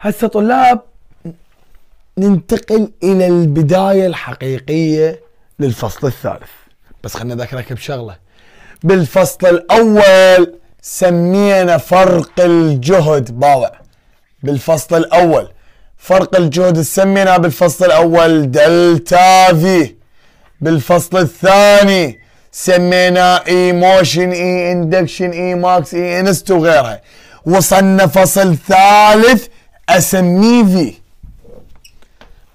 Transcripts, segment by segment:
هسه طلاب ننتقل الى البدايه الحقيقيه للفصل الثالث بس خلنا اذكرك بشغله بالفصل الاول سمينا فرق الجهد باوع بالفصل الاول فرق الجهد سميناه بالفصل الاول دلتا في بالفصل الثاني سميناه اي موشن اي اندكشن اي ماكس اي انست وغيرها وصلنا فصل ثالث اسميه في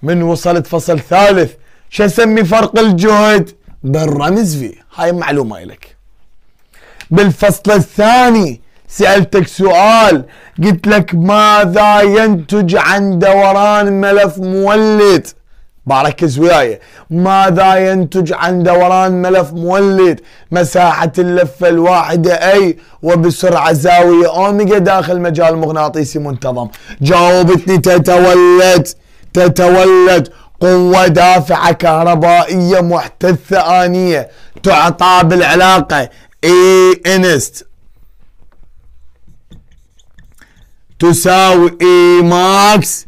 من وصلت فصل ثالث شو اسمي فرق الجهد بالرمز في هاي معلومه لك بالفصل الثاني سالتك سؤال قلت لك ماذا ينتج عن دوران ملف مولد بركز وياي ماذا ينتج عن دوران ملف مولد مساحة اللفة الواحدة أي وبسرعة زاوية أوميجا داخل مجال مغناطيسي منتظم جاوبتني تتولد تتولد قوة دافعة كهربائية محتثة آنية تعطى بالعلاقة اي انست تساوي اي ماكس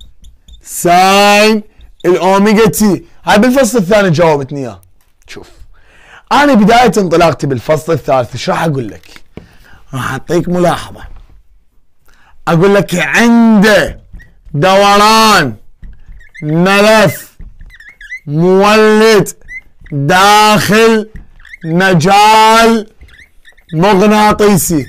ساين الاوميجا تي هاي بالفصل الثاني جاوبتني اياه شوف انا بدايه انطلاقتي بالفصل الثالث ايش راح اقول لك؟ راح اعطيك ملاحظه اقول لك عنده دوران ملف مولد داخل مجال مغناطيسي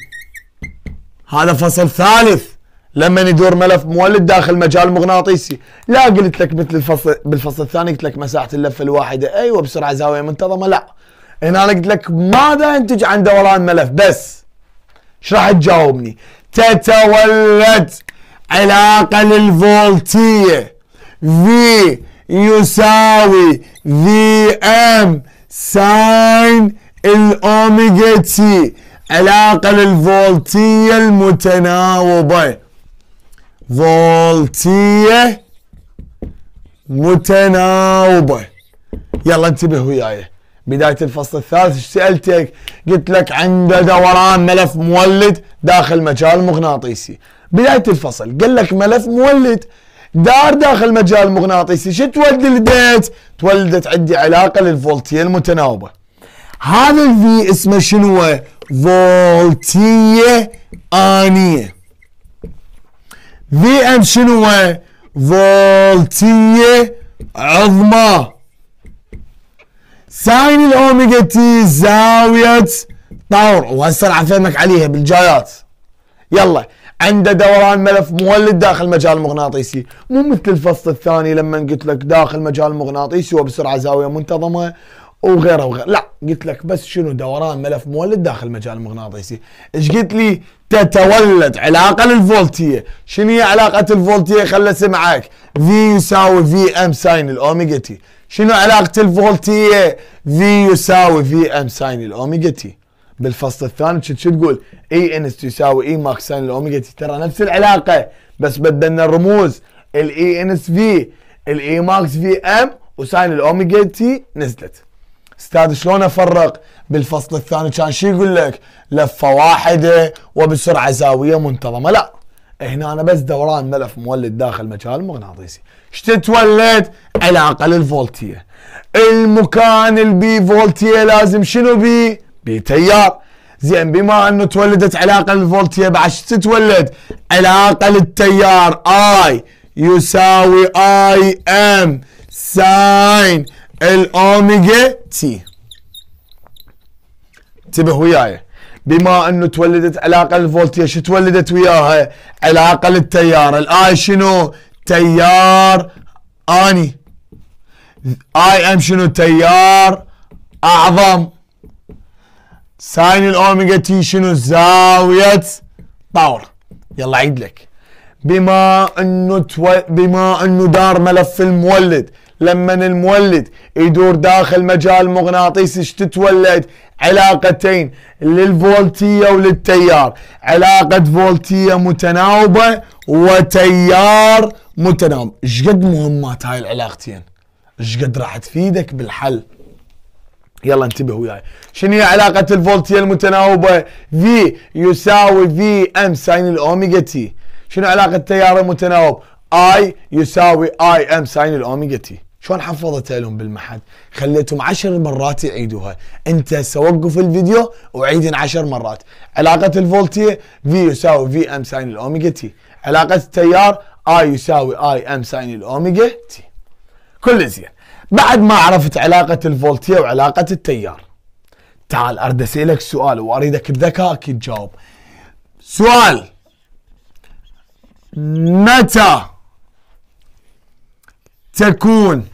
هذا فصل ثالث لما يدور ملف مولد داخل مجال مغناطيسي لا قلت لك مثل الفصل بالفصل الثاني قلت لك مساحه اللفه الواحده ايوه بسرعه زاويه منتظمه لا هنا انا قلت لك ماذا ينتج عن دوران ملف بس ايش راح تجاوبني تتولد علاقه للفولتيه V يساوي في ام ساين الاوميجا تي علاقه للفولتيه المتناوبه فولتية متناوبة يلا انتبه وياي بداية الفصل الثالث سألتك قلت لك عنده دوران ملف مولد داخل مجال مغناطيسي بداية الفصل قال لك ملف مولد دار داخل مجال مغناطيسي شو تولدت تولدت عندي علاقة للفولتية المتناوبة هذا الفي اسمه شنو فولتية آنية في ام شنو هو؟ فولتية عظمى ساين الاوميجا تي زاوية طور وهسه راح افهمك عليها بالجايات يلا عنده دوران ملف مولد داخل مجال المغناطيسي مو مثل الفصل الثاني لما قلت لك داخل مجال المغناطيسي وبسرعة زاوية منتظمة وغيره وغيره لا قلت لك بس شنو دوران ملف مولد داخل مجال المغناطيسي ايش قلت لي تتولد علاقه للفولتيه شنو هي علاقه الفولتيه خلي اسمعك في يساوي في ام ساين الاوميجا تي شنو علاقه الفولتيه في يساوي في ام ساين الاوميجا تي بالفصل الثاني شو تقول اي انس تساوي اي ماكس ساين الاوميجا تي ترى نفس العلاقه بس بدلنا الرموز الاي انس في الاي ماكس في ام وساين الاوميجا تي نزلت استاذ شلون افرق بالفصل الثاني كان شو يقول لك لفه واحده وبسرعه زاويه منتظمه لا هنا أنا بس دوران ملف مولد داخل مجال مغناطيسي ايش تتولد علاقه للفولتيه المكان البي فولتيه لازم شنو بي بي تيار زين بما انه تولدت علاقه للفولتيه بعد تتولد علاقه للتيار اي يساوي اي ام ساين الأوميجا تي انتبه وياي بما انه تولدت علاقه الفولتيه شو تولدت وياها؟ علاقه للتيار، الاي شنو؟ تيار اني اي ام شنو؟ تيار اعظم ساين الاوميجا تي شنو؟ زاويه باور يلا عيد لك بما انه تو... بما انه دار ملف المولد لما المولد يدور داخل مجال مغناطيسي تتولد علاقتين للفولتية وللتيار علاقة فولتية متناوبة وتيار متناوب ايش قد مهمات هاي العلاقتين ايش قد راح تفيدك بالحل يلا انتبه وياي شنو هي علاقة الفولتية المتناوبة في يساوي في ام ساين الاوميجا تي شنو علاقة التيار المتناوب اي يساوي اي ام ساين الاوميجا تي شلون حفظت لهم بالمحل خليتهم عشر مرات يعيدوها انت سوقف الفيديو وعيدن عشر مرات علاقة الفولتية في يساوي في ام ساين الاوميجا تي علاقة التيار اي يساوي اي ام ساين الاوميجا تي كل زين بعد ما عرفت علاقة الفولتية وعلاقة التيار تعال اريد اسالك سؤال واريدك بذكائك تجاوب سؤال متى تكون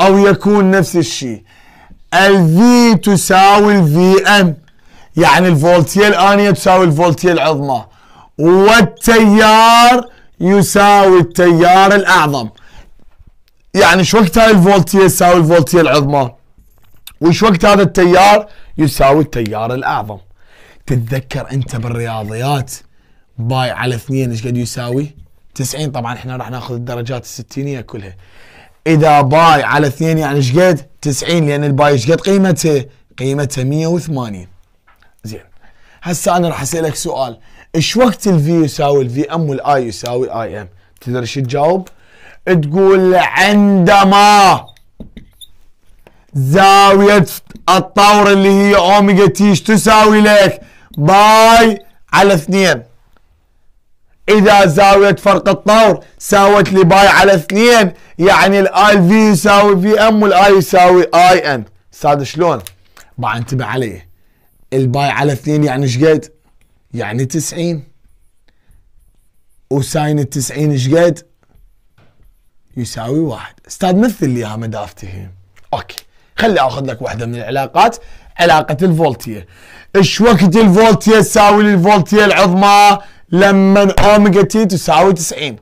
أو يكون نفس الشيء الفي تساوي الفي ام يعني الفولتية الآنية تساوي الفولتية العظمى والتيار يساوي التيار الأعظم يعني شو وقت هاي الفولتية تساوي الفولتية العظمى وش وقت هذا التيار يساوي التيار الأعظم تتذكر أنت بالرياضيات باي على اثنين ايش قد يساوي 90 طبعا احنا راح ناخذ الدرجات الستينية كلها اذا باي على اثنين يعني ايش قد؟ 90 لان الباي ايش قد قيمته؟ قيمته 180 زين هسه انا راح اسالك سؤال ايش وقت الفي يساوي الفي ام والاي يساوي الاي ام؟ تدري ايش تجاوب؟ تقول عندما زاوية الطور اللي هي اوميجا تي تساوي لك باي على اثنين اذا زاوية فرق الطور ساوت لي باي على اثنين يعني الاي في يساوي في ام والاي يساوي اي ان استاذ شلون؟ بقى انتبه علي الباي على اثنين يعني ايش قد؟ يعني 90 وساين ال 90 ايش قد؟ يساوي واحد استاذ مثل لي اياها مدى اوكي خلي اخذ لك واحده من العلاقات علاقه الفولتيه ايش وقت الفولتيه تساوي للفولتيه العظمى لما اوميجا تي تساوي 90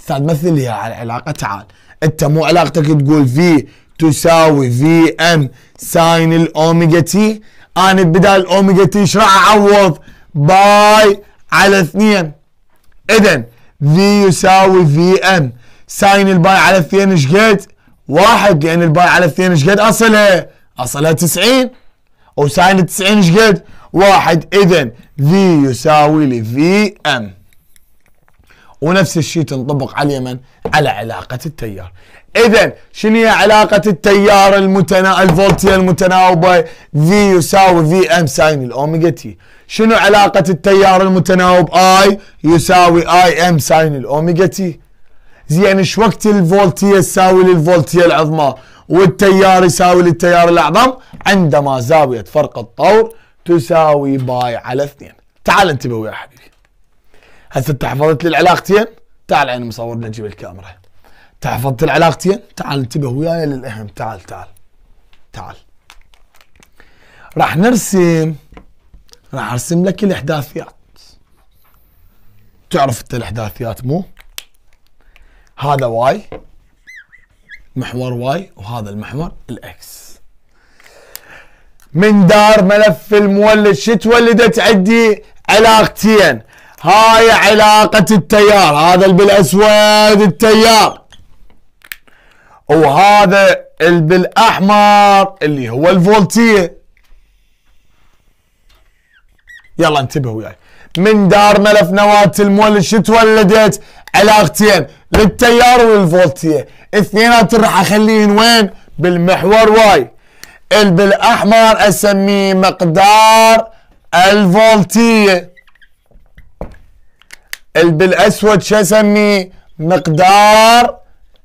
استاذ مثل لي على العلاقه تعال انت مو علاقتك تقول في تساوي في ام ساين الاوميجا تي انا بدال الاوميجا تي ايش راح اعوض باي على اثنين اذا في يساوي في ام ساين الباي على اثنين ايش قد؟ واحد لان الباي على اثنين ايش قد اصله؟ اصله 90 وساين 90 ايش قد؟ واحد اذا V يساوي ل VM ونفس الشيء تنطبق على اليمن على علاقة التيار إذا شنو هي علاقة التيار المتنا الفولتية المتناوبة V يساوي VM ساين الأوميجا تي شنو علاقة التيار المتناوب I يساوي IM ساين الأوميجا تي زين ايش وقت الفولتية تساوي للفولتية العظمى والتيار يساوي للتيار الأعظم عندما زاوية فرق الطور تساوي باي على اثنين تعال انتبه يا حبيبي هسه انت حفظت لي العلاقتين تعال عيني مصور نجيب الكاميرا تحفظت العلاقتين تعال انتبه وياي للاهم تعال تعال تعال راح نرسم راح ارسم لك الاحداثيات تعرف انت الاحداثيات مو هذا واي محور واي وهذا المحور الاكس من دار ملف المولد شتولدت عندي علاقتين هاي علاقة التيار هذا بالأسود التيار وهذا بالأحمر اللي هو الفولتيه يلا انتبهوا وياي من دار ملف نواة المولد شتولدت علاقتين للتيار والفولتيه اثنينات راح اخليهن وين بالمحور واي بالاحمر اسميه مقدار الفولتيه بالاسود شو اسميه مقدار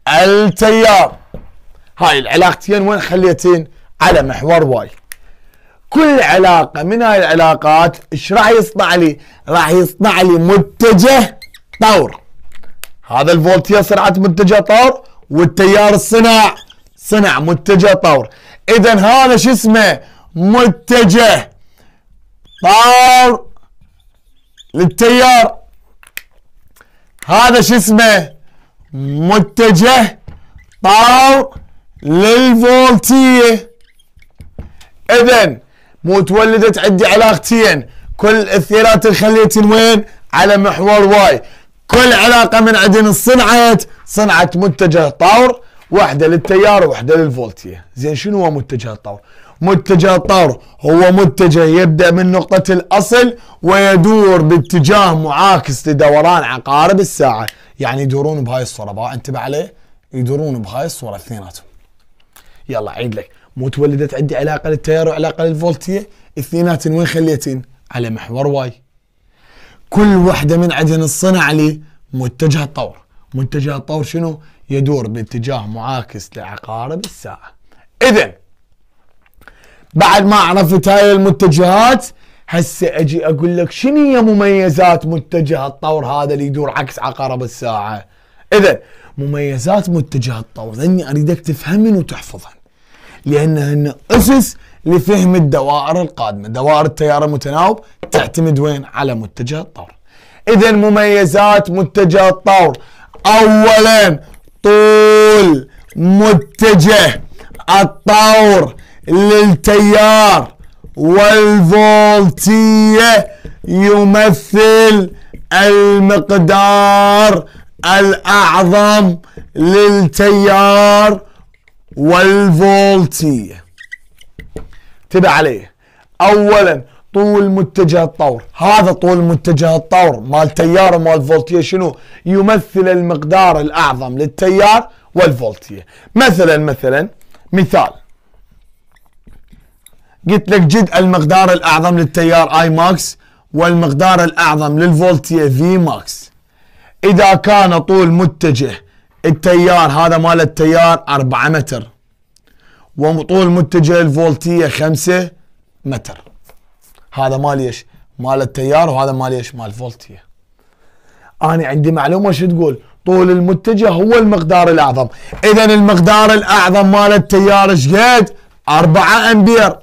التيار هاي العلاقتين وين خليتين على محور واي كل علاقة من هاي العلاقات ايش راح يصنع لي راح يصنع لي متجه طور هذا الفولتية سرعة متجه طور والتيار الصناع صنع متجه طور اذا هذا شو اسمه متجه طور للتيار هذا شو اسمه متجه طور للفولتيه اذا متولدت عندي علاقتين كل الثيرات الخليتين وين على محور واي كل علاقة من عدن صنعت صنعت متجه طور واحده للتيار وواحده للفولتيه زين شنو هو متجه الطور متجه الطور هو متجه يبدا من نقطه الاصل ويدور باتجاه معاكس لدوران عقارب الساعه يعني يدورون بهاي الصوره بقى انتبه عليه يدورون بهاي الصوره اثنيناتهم يلا عيد لك مو تولدت عندي علاقه للتيار وعلاقه للفولتيه اثنينات وين خليتين على محور واي كل وحده من عدن الصنع لي متجه الطور متجه الطور شنو يدور باتجاه معاكس لعقارب الساعة إذا بعد ما عرفت هاي المتجهات هسه اجي اقول لك شنو هي مميزات متجه الطور هذا اللي يدور عكس عقارب الساعه اذا مميزات متجه الطور لاني اريدك تفهمن وتحفظهن لانهن اسس لفهم الدوائر القادمه دوائر التيار المتناوب تعتمد وين على متجه الطور اذا مميزات متجه الطور اولا طول متجه الطور للتيار والفولتية يمثل المقدار الأعظم للتيار والفولتية تبع عليه أولا طول متجه الطور هذا طول متجه الطور مال تيار ومال فولتيه شنو يمثل المقدار الأعظم للتيار والفولتيه مثلا مثلا مثال قلت لك جد المقدار الأعظم للتيار اي ماكس والمقدار الأعظم للفولتيه في ماكس إذا كان طول متجه التيار هذا مال التيار 4 متر وطول متجه الفولتيه 5 متر هذا مال ايش؟ مال التيار وهذا مال ايش؟ مال فولتيه. انا عندي معلومه شو تقول؟ طول المتجه هو المقدار الاعظم، اذا المقدار الاعظم مال التيار ايش قد؟ 4 امبير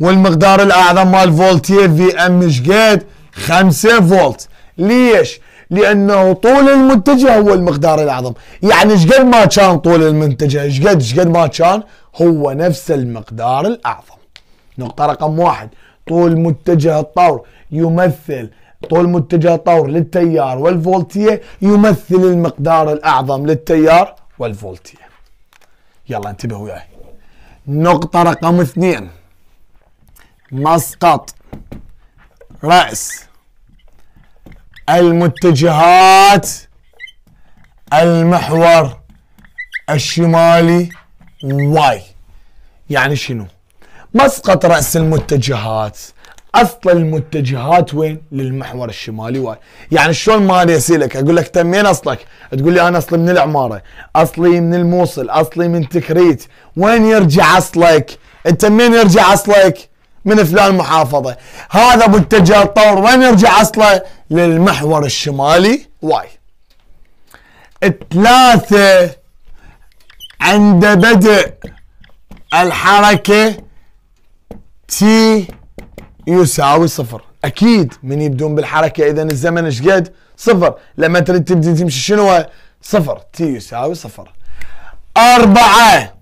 والمقدار الاعظم مال فولتيه في ام ايش قد؟ 5 فولت. ليش؟ لانه طول المتجه هو المقدار الاعظم، يعني ايش قد ما كان طول المتجه ايش قد ايش قد ما كان هو نفس المقدار الاعظم. نقطه رقم واحد. طول متجه الطور يمثل طول متجه الطور للتيار والفولتية يمثل المقدار الأعظم للتيار والفولتية يلا انتبهوا وياي نقطة رقم اثنين مسقط رأس المتجهات المحور الشمالي واي يعني شنو؟ مسقط رأس المتجهات اصل المتجهات وين؟ للمحور الشمالي واي. يعني شلون ما انا اسالك اقول لك انت منين اصلك؟ تقول لي انا اصلي من العماره، اصلي من الموصل، اصلي من تكريت، وين يرجع اصلك؟ انت منين يرجع اصلك؟ من فلان محافظه، هذا متجه الطور وين يرجع اصله؟ للمحور الشمالي واي. ثلاثه عند بدء الحركه تي يساوي صفر اكيد من يبدون بالحركه اذا الزمن ايش قد صفر لما تريد تبدي تمشي شنو صفر تي يساوي صفر أربعة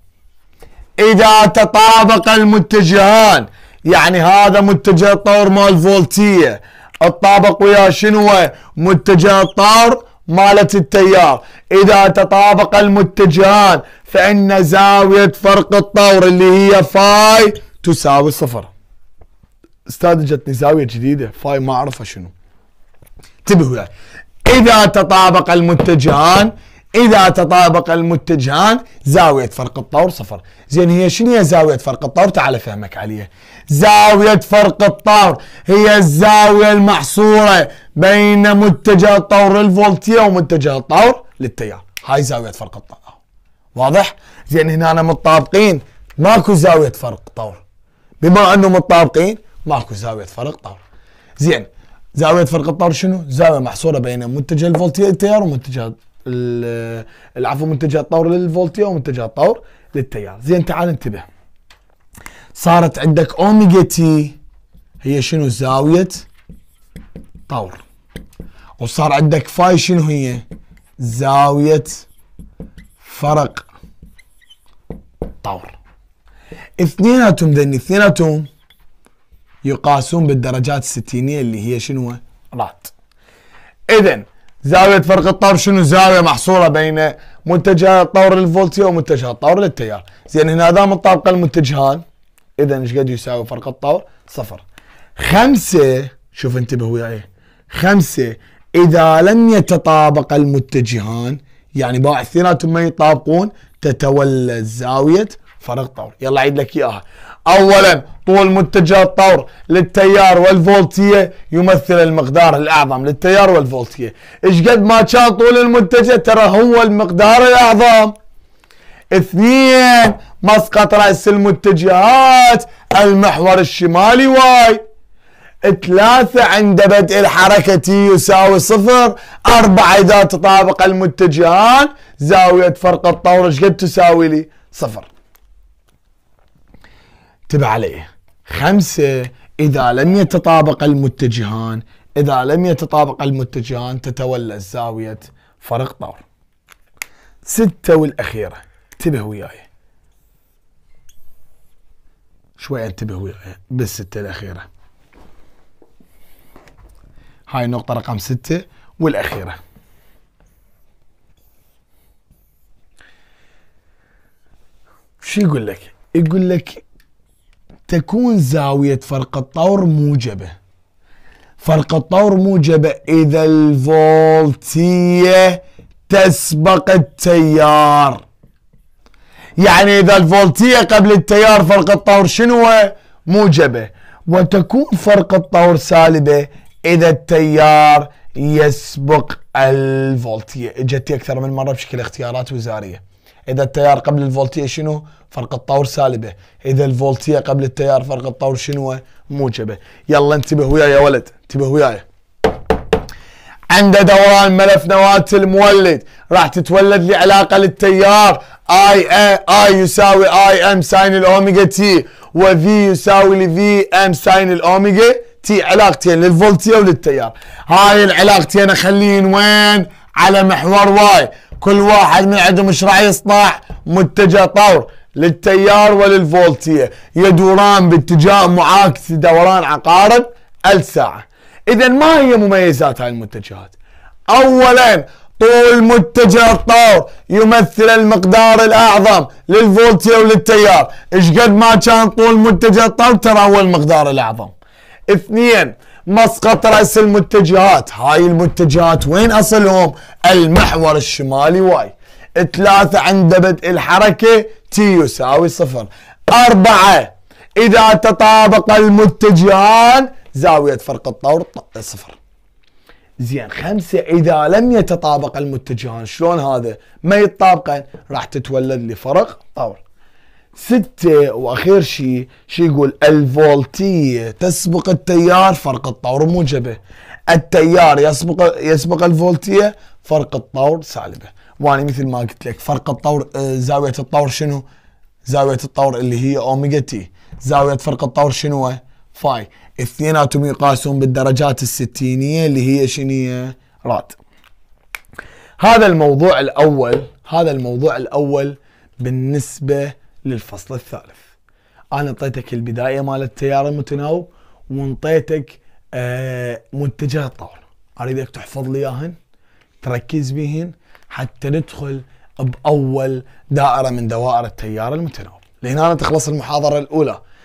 إذا تطابق المتجهان يعني هذا متجه الطور مال فولتية الطابق ويا شنو متجه الطور مالت التيار إذا تطابق المتجهان فإن زاوية فرق الطور اللي هي فاي تساوي صفر جتني زاوية جديدة فاي ما أعرفها شنو انتبهوا يعني. إذا تطابق المتجهان إذا تطابق المتجهان زاوية فرق الطور صفر زين هي شنو هي زاوية فرق الطور تعال افهمك عليها زاوية فرق الطور هي الزاوية المحصورة بين متجه الطور الفولتية ومتجه الطور للتيار هاي زاوية فرق الطور واضح؟ زين هنا متطابقين ماكو زاوية فرق طور بما انه متطابقين ماكو زاويه فرق طور زين زاويه فرق الطور شنو زاويه محصوره بين متجه الفولتير ومتجه العفو متجه الطور للفولتير ومتجه الطور للتيار زين تعال انتبه صارت عندك اوميجا تي هي شنو زاويه طور وصار عندك فاي شنو هي زاويه فرق طور اثنيناتهم ذن اثنيناتهم يقاسون بالدرجات الستينيه اللي هي شنو؟ رات. اذا زاويه فرق الطور شنو زاويه محصوره بين متجه الطور الفولتي ومتجه الطور للتيار، زين هنا دام مطابقه المتجهان اذا ايش قد يساوي فرق الطور؟ صفر. خمسه شوف انتبه وياي إيه. خمسه اذا لم يتطابق المتجهان يعني باع اثنيناتهم ما يطابقون تتولى زاويه فرق طور يلا عيد لك اياها اولا طول متجه الطور للتيار والفولتيه يمثل المقدار الاعظم للتيار والفولتيه ايش قد ما كان طول المتجه ترى هو المقدار الاعظم اثنين مسقط راس المتجهات المحور الشمالي واي ثلاثة عند بدء الحركة يساوي صفر أربعة إذا تطابق المتجهان زاوية فرق الطور ايش قد تساوي لي صفر تبع عليه خمسة إذا لم يتطابق المتجهان إذا لم يتطابق المتجهان تتولى الزاوية فرق طور ستة والأخيرة انتبه وياي شوي انتبه وياي بالستة الأخيرة هاي النقطة رقم ستة والأخيرة شو يقول لك؟ يقول لك تكون زاوية فرق الطور موجبة فرق الطور موجبة إذا الفولتية تسبق التيار يعني إذا الفولتية قبل التيار فرق الطور شنو موجبة وتكون فرق الطور سالبة إذا التيار يسبق الفولتية اجت اكثر من مره بشكل اختيارات وزاريه اذا التيار قبل الفولتيه شنو فرق الطور سالبه اذا الفولتيه قبل التيار فرق الطور شنو موجبه يلا انتبه وياي يا ولد انتبه وياي عند دوران ملف نواة المولد راح تتولد لي علاقة للتيار اي اي يساوي اي ام ساين الاوميجا تي وفي يساوي لفي ام ساين الاوميجا تي علاقتين للفولتية وللتيار هاي العلاقتين اخليهن وين على محور واي كل واحد من عندهم ايش راح يصنع متجه طور للتيار وللفولتيه يدوران باتجاه معاكس دوران عقارب الساعه اذا ما هي مميزات هاي المتجهات اولا طول متجه الطور يمثل المقدار الاعظم للفولتيه وللتيار ايش قد ما كان طول متجه الطور ترى هو المقدار الاعظم اثنين مسقط راس المتجهات هاي المتجهات وين اصلهم المحور الشمالي واي ثلاثة عند بدء الحركة تي يساوي صفر أربعة إذا تطابق المتجهان زاوية فرق الطور صفر زين خمسة إذا لم يتطابق المتجهان شلون هذا ما يتطابقين راح تتولد لي فرق طور ستة وأخير شيء شيء يقول الفولتية تسبق التيار فرق الطور موجبة التيار يسبق يسبق الفولتية فرق الطور سالبة وأنا مثل ما قلت لك فرق الطور آه، زاوية الطور شنو زاوية الطور اللي هي أوميجا تي زاوية فرق الطور شنو فاي اثنيناتهم يقاسون بالدرجات الستينية اللي هي شنية راد هذا الموضوع الأول هذا الموضوع الأول بالنسبة للفصل الثالث انا اعطيتك البدايه مال التيار المتناوب وانطيتك آه متجه الطاوله اريدك تحفظ لي اياهن تركز بهن حتى ندخل باول دائره من دوائر التيار المتناوب لهنا تخلص المحاضره الاولى